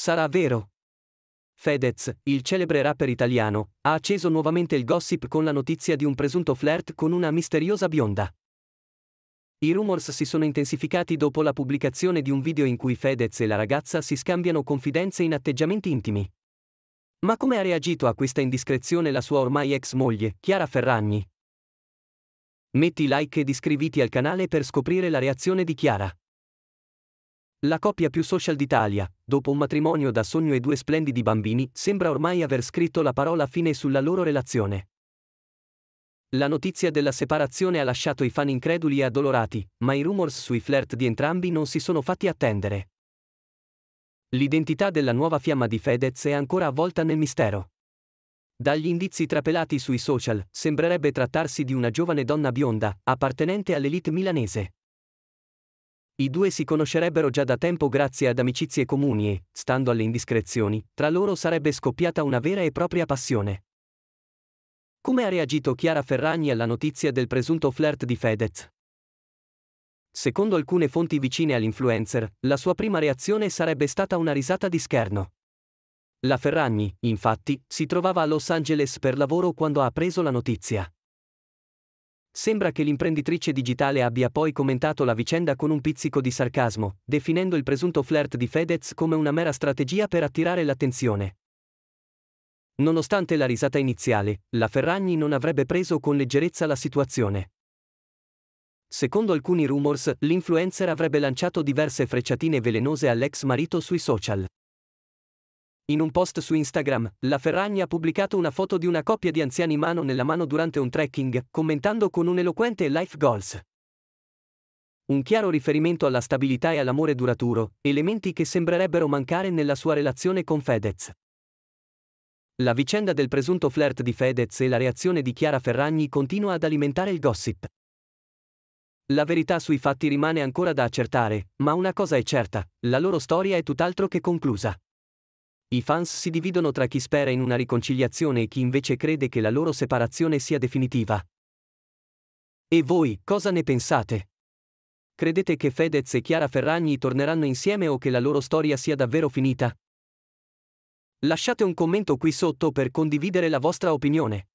Sarà vero. Fedez, il celebre rapper italiano, ha acceso nuovamente il gossip con la notizia di un presunto flirt con una misteriosa bionda. I rumors si sono intensificati dopo la pubblicazione di un video in cui Fedez e la ragazza si scambiano confidenze in atteggiamenti intimi. Ma come ha reagito a questa indiscrezione la sua ormai ex moglie, Chiara Ferragni? Metti like ed iscriviti al canale per scoprire la reazione di Chiara. La coppia più social d'Italia, dopo un matrimonio da sogno e due splendidi bambini, sembra ormai aver scritto la parola fine sulla loro relazione. La notizia della separazione ha lasciato i fan increduli e addolorati, ma i rumors sui flirt di entrambi non si sono fatti attendere. L'identità della nuova fiamma di Fedez è ancora avvolta nel mistero. Dagli indizi trapelati sui social, sembrerebbe trattarsi di una giovane donna bionda, appartenente all'elite milanese. I due si conoscerebbero già da tempo grazie ad amicizie comuni e, stando alle indiscrezioni, tra loro sarebbe scoppiata una vera e propria passione. Come ha reagito Chiara Ferragni alla notizia del presunto flirt di Fedez? Secondo alcune fonti vicine all'influencer, la sua prima reazione sarebbe stata una risata di scherno. La Ferragni, infatti, si trovava a Los Angeles per lavoro quando ha preso la notizia. Sembra che l'imprenditrice digitale abbia poi commentato la vicenda con un pizzico di sarcasmo, definendo il presunto flirt di Fedez come una mera strategia per attirare l'attenzione. Nonostante la risata iniziale, la Ferragni non avrebbe preso con leggerezza la situazione. Secondo alcuni rumors, l'influencer avrebbe lanciato diverse frecciatine velenose all'ex marito sui social. In un post su Instagram, la Ferragni ha pubblicato una foto di una coppia di anziani mano nella mano durante un trekking, commentando con un eloquente Life Goals. Un chiaro riferimento alla stabilità e all'amore duraturo, elementi che sembrerebbero mancare nella sua relazione con Fedez. La vicenda del presunto flirt di Fedez e la reazione di Chiara Ferragni continua ad alimentare il gossip. La verità sui fatti rimane ancora da accertare, ma una cosa è certa, la loro storia è tutt'altro che conclusa. I fans si dividono tra chi spera in una riconciliazione e chi invece crede che la loro separazione sia definitiva. E voi, cosa ne pensate? Credete che Fedez e Chiara Ferragni torneranno insieme o che la loro storia sia davvero finita? Lasciate un commento qui sotto per condividere la vostra opinione.